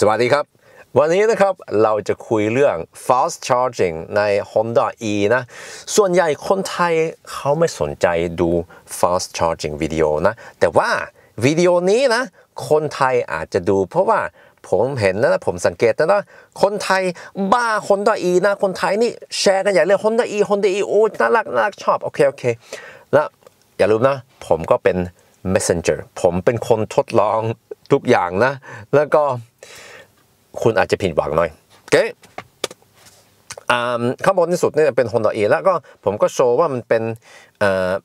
สวัสดีครับ วันนี้นะครับเราจะคุยเรื่อง fast charging ใน Honda e นะส่วนใหญ่คนไทยเขาไม่สนใจดู fast charging วิดีโอนะแต่ว่าวิดีโอนี้นะ คนไทยอาจจะดูเพราะว่าผมเห็นนะผมสังเกตนะนะคนไทยบ้า Honda e นะคนไทยนี่แชร์กันใหญ่เลย Honda e Honda e โอ้น่ารักน่ารักชอบโอเคโอเคแล้วอย่าลืมนะ ผมก็เป็น messenger ผมเป็นคนทดลองทุกอย่างนะ แล้วก็คุณอาจจะผิดหวังหน่อยโอเคข้างบนที่สุดนี่เป็น Honda E แล้วก็ผมก็โชว์ว่ามันเป็น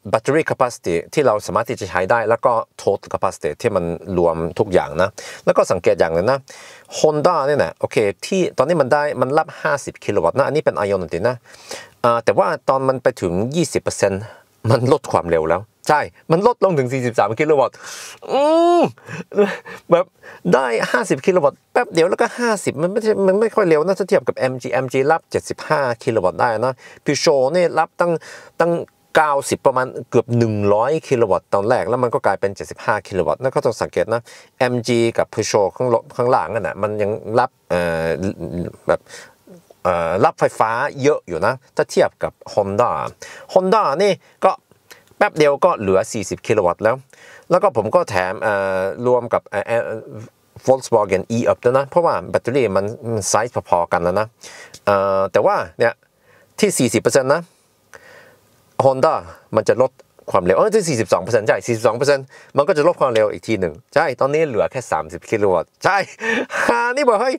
แบตเตอรี่ capacity ที่เราสามารถที่จะใช้ได้ แล้วก็ total capacity ที่มันรวมทุกอย่างนะ แล้วก็สังเกตอย่างนึงนะ Honda เนี่ยนะโอเคที่ตอนนี้มันได้มันรับ 50กิโลวัตต์นะ อันนี้เป็น Ionity นะแต่ว่าตอนมันไปถึง 20%มันลดความเร็วแล้วใช่ มันลดลงถึง 43 กิโลวัตต์แบบได้ 50 กิโลวัตต์แป๊บเดียวแล้วก็ 50 มันไม่ใช่ มันไม่ค่อยเร็วนะ ถ้าเทียบกับ MG MG รับ 75กิโลวัตต์ได้นะพิโชนี่รับตั้งตั้ง 90 ประมาณเกือบ 100กิโลวัตต์ตอนแรก แล้วมันก็กลายเป็น 75กิโลวัตต์นั่นก็ต้องสังเกตนะ MG กับ p ิโช o ข้างข้างหลังน่ะมันยังรับแบบรับไฟฟ้าเยอะอยู่นะ ถ้าเทียบกับ Honda Honda นี่ก็แป๊บเดียวก็เหลือ 40กิโลวัตต์แล้ว แล้วก็ผมก็แถมรวมกับ Volkswagen e-up นะ เพราะว่าแบตเตอรี่มันไซส์พอ ๆ กันแล้วนะ แต่ว่าเนี่ยที่ 40%นะ Honda มันจะลดความเร็ว เออที่ 42%ใช่ 42%มันก็จะลดความเร็วอีกทีหนึ่งใช่ ตอนนี้เหลือแค่ 30กิโลวัตต์ใช่ นี่บอกให้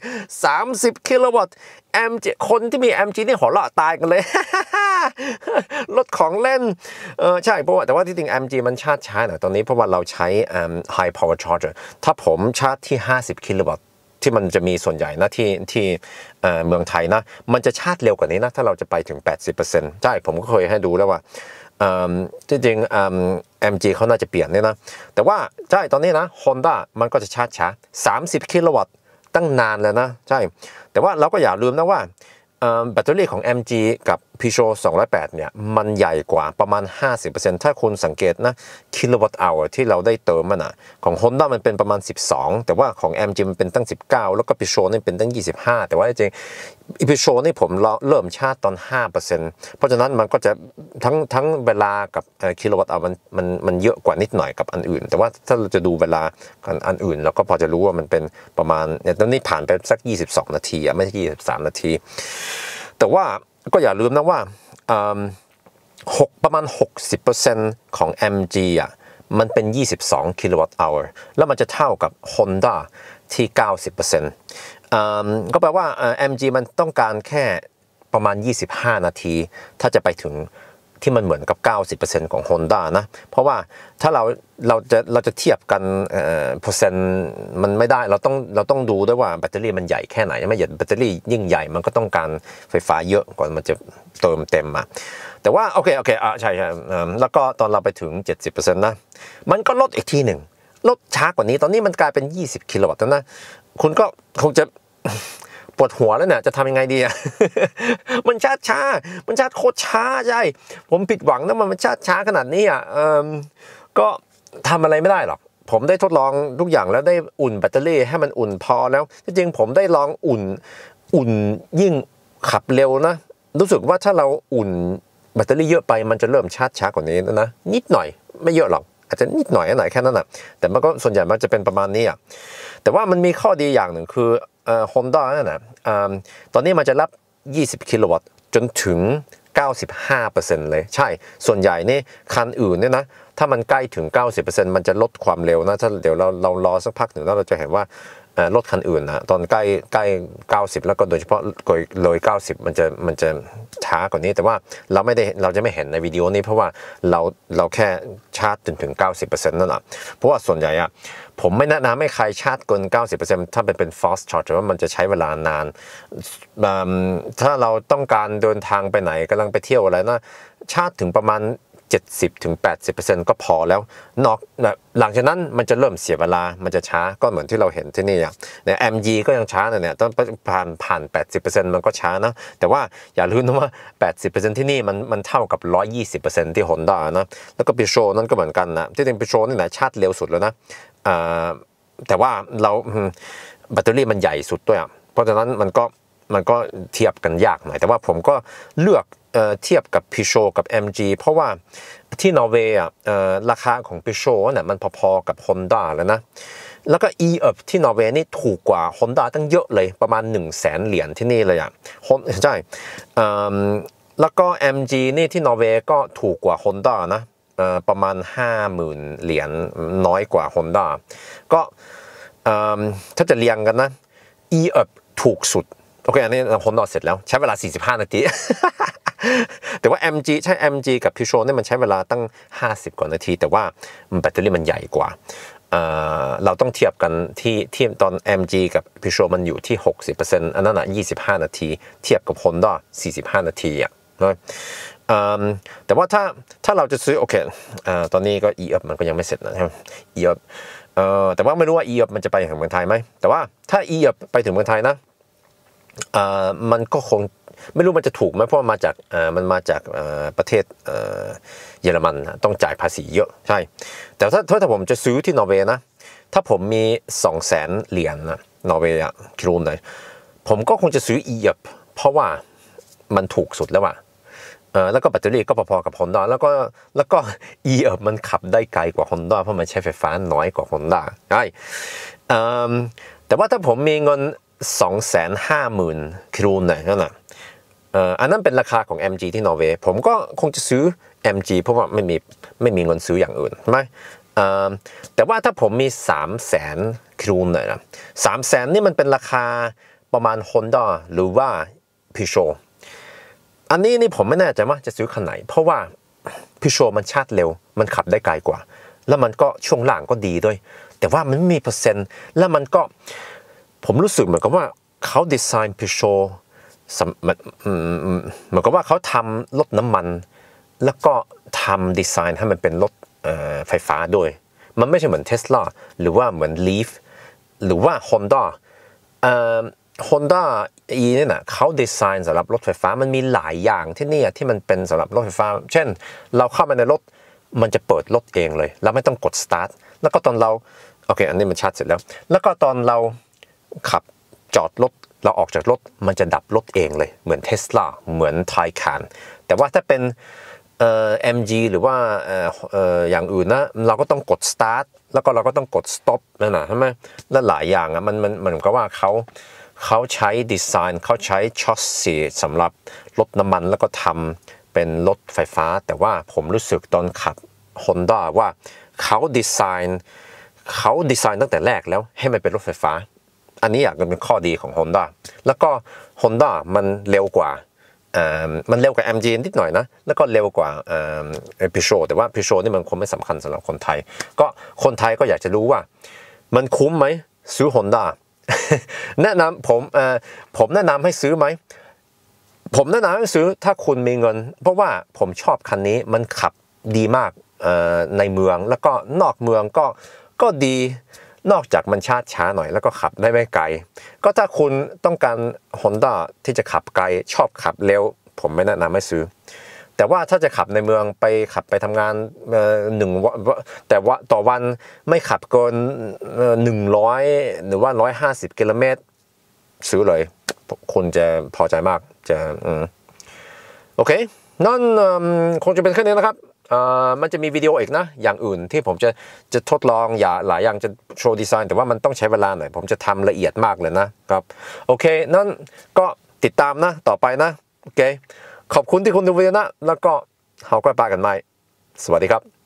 30 กิโลวัตต์ MG คนที่มี MG นี่หัวเราะตายกันเลยรถของเล่นเออใช่เพราะว่าแต่ว่าที่จริง m g มันชาร์จช้าหน่อยตอนนี้เพราะว่าเราใช้ high power charger ถ้าผมชาร์จที่ 50กิโลวัตต์ที่มันจะมีส่วนใหญ่นะที่ที่เมืองไทยนะมันจะชาร์จเร็วกว่านี้นะถ้าเราจะไปถึง 80%ใช่ผมก็เคยให้ดูแล้วว่าที่จริงเอ็มจีเขาน่าจะเปลี่ยนเนี่ยนะ แต่ว่าใช่ตอนนี้นะ Honda มันก็จะชาร์จช้า 30กิโลวัตต์ตั้งนานแล้วนะใช่แต่ว่าเราก็อย่าลืมนะว่าแบตเตอรี่ของ MG กับ p e u g e o ย208เนี่ยมันใหญ่กว่าประมาณ 50%ถ้าคุณสังเกตนะกิโลวัตต์ชั่วที่เราได้เติมมันอ่ะของ Honda มันเป็นประมาณ 12 แต่ว่าของ MG มันเป็นตั้ง 19 แล้วก็ p e u g e o นี่เป็นตั้ง 25 แต่ว่าจริงอีพิโชนี่ผมเริ่มชาร์จตอน 5%เพราะฉะนั้นมันก็จะทั้งทั้งเวลากับกิโลวัตต์อามันมันมันเยอะกว่านิดหน่อยกับอันอื่น แต่ว่าถ้าเราจะดูเวลากันอันอื่นเราก็พอจะรู้ว่ามันเป็นประมาณเนี่ยตอนนี้ผ่านไปสัก 22 นาทีไม่ใช่23 นาที แต่ว่าก็อย่าลืมนะว่าหกประมาณ 60%ของ MG อ่ะมันเป็น 22กิโลวัตต์ชั่แล้วมันจะเท่ากับ Honda ที่ 90%เก็แปลว่า MG มันต้องการแค่ประมาณ 25 นาที ถ้าจะไปถึงที่มันเหมือนกับ 90%ของ Honda นะ เพราะว่าถ้าเราเราจะเราจะเทียบกันเปอร์เซ็นต์มันไม่ได้ เราต้องเราต้องดูด้วยว่าแบตเตอรี่มันใหญ่แค่ไหน ไม่ใหญ่แบตเตอรี่ยิ่งใหญ่มันก็ต้องการไฟฟ้าเยอะก่อนมันจะเติมเต็มมา แต่ว่า โอเคโอเคอ่ะใช่ใช่แล้วก็ตอนเราไปถึง 70%นะมันก็ลดอีกทีหนึ่งลดช้ากว่านี้ตอนนี้มันกลายเป็น 20กิโลวัตต์แล้วนะคุณก็คงจะ ปวดหัวแล้วเนี่ยจะทำยังไงดีอ่ะมันชาติช้ามันชาติโคตรช้าใช่ผมผิดหวังนะมันมันชาติช้าขนาดนี้อ่ะก็ทำอะไรไม่ได้หรอกผมได้ทดลองทุกอย่างแล้วได้อุ่นแบตเตอรี่ให้มันอุ่นพอแล้วจริงๆผมได้ลองอุ่นอุ่นยิ่งขับเร็วนะรู้สึกว่าถ้าเราอุ่นแบตเตอรี่เยอะไปมันจะเริ่มชาช้ากว่านี้นะนิดหน่อยไม่เยอะหรอกอาจจะนิดหน่อยหน่อยแค่นั้นแหะแต่มันก็ส่วนใหญ่มันจะเป็นประมาณนี้อ่ะแต่ว่ามันมีข้อดีอย่างหนึ่งคือฮอนด้านั่นนะตอนนี้มันจะรับ 20 กิโลวัตต์จนถึง 95%เลยใช่ ส่วนใหญ่นี่คันอื่นเนี่ยนะถ้ามันใกล้ถึง 90%มันจะลดความเร็วนะถ้าเดี๋ยวเราเรารอสักพักหนึ่งแล้วเราจะเห็นว่ารถคันอื่นนะตอนใกล้ใกล้เก้าสิบแล้วก็โดยเฉพาะเลยเก้าสิบมันจะมันจะช้ากว่านี้ แต่ว่าเราไม่ได้เราจะไม่เห็นในวิดีโอนี้เพราะว่าเราเราแค่ชาร์จจนถึง 90%นั่นแหละเพราะว่าส่วนใหญ่อะผมไม่แนะนำให้ใครชาร์จเกิน90%ถ้าเป็นเป็น fast charge ว่ามันจะใช้เวลานาน ถ้าเราต้องการเดินทางไปไหนกำลังไปเที่ยวอะไรนะชาร์จถึงประมาณ70-80%ก็พอแล้วนอกหลังจากนั้นมันจะเริ่มเสียเวลามันจะช้าก็เหมือนที่เราเห็นที่นี่เนี่ยงใน MG ก็ยังช้าเนี่ยต้องผ่านผ่าน 80%มันก็ช้านะแต่ว่าอย่าลืมนะว่า 80%ที่นี่มันมันเท่ากับ 120%ที่ฮอนด้านะแล้วก็ปิโชนั่นก็เหมือนกันนะที่จริงปิโชนี่แหละชาติเร็วสุดแล้วนะแต่ว่าเราแบตเตอรี่มันใหญ่สุดด้วยเพราะฉะนั้นมันก็มันก็เทียบกันยากหน่อย แต่ว่าผมก็เลือกเทียบกับพิโชกับ MG เพราะว่าที่นอร์เวย์ราคาของพิโชเนี่ยมันพอๆกับ Honda แล้วนะ แล้วก็ e อ p ที่นอร์เวย์นี่ถูกกว่า Honda ตั้งเยอะเลยประมาณ1 0 0 0 0แสนเหรียญที่นี่เลยอ่ะใช่แล้วก็ MG นี่ที่นอร์เวย์ก็ถูกกว่า Honda นะประมาณ 50,000 เหรียญน้อยกว่า Honda ก็ถ้าจะเรียงกันนะ e อ p ถูกสุดโอเค อันนี้ผคนอดเสร็จแล้วใช้เวลา 45 นาที แต่ว่า MG ใช้ MG กับ p ิ u ช o เนี่ยมันใช้เวลาตั้ง 50 กว่านาที แต่ว่าแบตเตอรี่มันใหญ่กว่า เราต้องเทียบกันที่เทียตอน MG กับ p ิ u ช o มันอยู่ที่ 60%อันนั้นอ่ะ25 นาที เทียบกับ Honda 45 นาทีอ่ะแต่ว่าถ้าถ้าเราจะซื้อ โอเคอตอนนี้ก็ e o p มันก็ยังไม่เสร็จนะครับ e o p แต่ว่าไม่รู้ว่า e o p มันจะไปถึงเมืองไทยไหมแต่ว่าถ้า e o p ไปถึงเมืองไทยนะมันก็คงไม่รู้มันจะถูกไหมเพราะมาจากมันมาจากประเทศเยอรมันต้องจ่ายภาษีเยอะ ใช่ แต่ถ้าถ้าผมจะซื้อที่นอร์เวย์นะถ้าผมมี 2 0 0แสนเหรียญนะนอร์เวย์คิรูนเลยผมก็คงจะซื้ออียิปเพราะว่ามันถูกสุดแล้วอะแล้วก็แบตเตอรี่ก็พอๆกับฮอนด้าแล้วก็แล้วก็อีิปมันขับได้ไกลกว่าฮอนด้าเพราะมันใช้ไฟฟ้าน้อยกว่าฮอนด้าใช่แต่ว่าถ้าผมมีเงิน250,000หิโลนะนั่นนะอันนั้นเป็นราคาของ MG ที่นอร์เวย์ ผมก็คงจะซื้อ MG เพราะว่าไม่มี ไม่มีเงินซื้ออย่างอื่นใช่ไหมแต่ว่าถ้าผมมี3 0 0แสนครูนนะสามแสนนี่มันเป็นราคาประมาณ Honda หรือว่า Peugeot อันนี้นี่ผมไม่แน่ใจว่าจะซื้อคันไหน เพราะว่า Peugeot มันชาติเร็ว มันขับได้ไกลกว่า แล้วมันก็ช่วงหลังก็ดีด้วย แต่ว่ามันไม่มีเปอร์เซ็นต์ แล้วมันก็ผมรู้สึกเหมือนกับว่าเขาดีไซน์พิโชเหมือนกับว่าเขาทำรถน้ำมันแล้วก็ทำดีไซน์ให้มันเป็นรถไฟฟ้าด้วยมันไม่ใช่เหมือนเทสลาหรือว่าเหมือน Leaf หรือว่า Honda ฮอนด้าอีนี่นะเขาดีไซน์สำหรับรถไฟฟ้ามันมีหลายอย่างที่นี่ที่มันเป็นสำหรับรถไฟฟ้า เช่น เราเข้ามาในรถมันจะเปิดรถเองเลยเราไม่ต้องกดสตาร์ทแล้วก็ตอนเราโอเคอันนี้มันชาร์จเสร็จแล้ว แล้วก็ตอนเราขับจอดรถเราออกจากรถมันจะดับรถเองเลยเหมือนเทสลาเหมือนไทคานแต่ว่าถ้าเป็นเอ็มจีหรือว่าเอ่ออย่างอื่นนะเราก็ต้องกด start แล้วก็เราก็ต้องกด stop นั่นนะใช่ไหมและหลายอย่างอ่ะมันมันเหมือนกับว่าเขาเขาใช้ดีไซน์เขาใช้ชอตสีสำหรับรถน้ำมันแล้วก็ทำเป็นรถไฟฟ้า แต่ว่าผมรู้สึกตอนขับ Honda ว่าเขาดีไซน์เขาดีไซน์ตั้งแต่แรกแล้วให้มันเป็นรถไฟฟ้าอันนี้อยากะเป็นข้อดีของ Honda แล้วก็ Honda มันเร็วกว่า มันเร็วกว่า MG นิดหน่อยนะ แล้วก็เร็วกว่าพิโชแต่ว่าพิโชนี่มันคงไม่สำคัญสำหรับคนไทย ก็คนไทยก็อยากจะรู้ว่ามันคุ้มไหมซื้อ Honda แนะนำผมผมแนะนำให้ซื้อไหม ผมแนะนำให้ซื้อถ้าคุณมีเงิน เพราะว่าผมชอบคันนี้มันขับดีมากในเมืองแล้วก็นอกเมืองก็ก็ดีนอกจากมันชา์จช้าหน่อยแล้วก็ขับได้ไม่ไกล ก็ถ้าคุณต้องการ Honda ที่จะขับไกลชอบขับเร็ว ผมไม่แนะนำให้ซื้อ แต่ว่าถ้าจะขับในเมืองไปขับไปทำงานหนึ่งแต่ว่าต่อวันไม่ขับเกินหนึ่งร้อยหรือว่าร้อยหาสิบกิโลเมตร ซื้อเลย คุณจะพอใจมาก จะ โอเค นั่นคงจะเป็นแค่นี้นะครับมันจะมีวิดีโออีกนะ อย่างอื่นที่ผมจะจะทดลองอย่าหลายอย่างจะโชว์ดีไซน์แต่ว่ามันต้องใช้เวลาหน่อย ผมจะทำละเอียดมากเลยนะครับ โอเคนั่นก็ติดตามนะต่อไปนะ โอเค ขอบคุณที่คุณดูวิดีโอนะแล้วก็เฮาก็ปากันใหม่ สวัสดีครับ